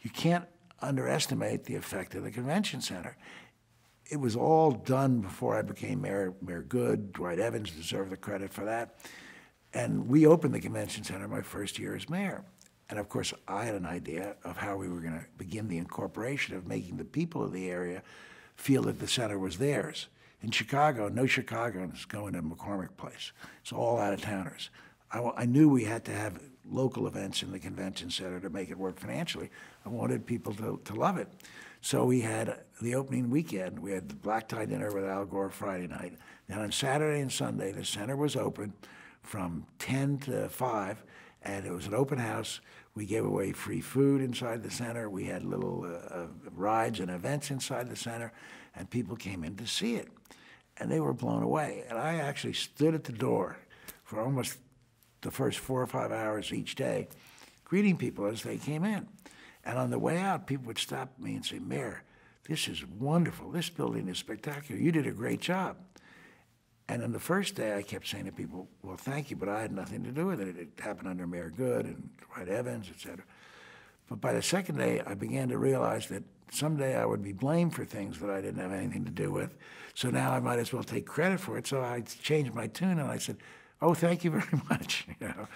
You can't underestimate the effect of the convention center. It was all done before I became mayor. Mayor Good, Dwight Evans deserved the credit for that. And we opened the convention center my first year as mayor. And of course, I had an idea of how we were going to begin the incorporation of making the people of the area feel that the center was theirs. In Chicago, no Chicagoans go into McCormick Place. It's all out of towners. I, I knew we had to have local events in the convention center to make it work financially. I wanted people to, to love it. So we had the opening weekend. We had the black tie dinner with Al Gore Friday night. Then on Saturday and Sunday, the center was open from 10 to 5, and it was an open house. We gave away free food inside the center. We had little uh, uh rides and events inside the center, and people came in to see it. And they were blown away. And I actually stood at the door for almost the first four or five hours each day, greeting people as they came in. And on the way out, people would stop me and say, Mayor, this is wonderful. This building is spectacular. You did a great job. And on the first day, I kept saying to people, well, thank you, but I had nothing to do with it. It happened under Mayor Good and Dwight Evans, et cetera. But by the second day, I began to realize that someday I would be blamed for things that I didn't have anything to do with. So now I might as well take credit for it. So I changed my tune and I said, oh, thank you very much. You know?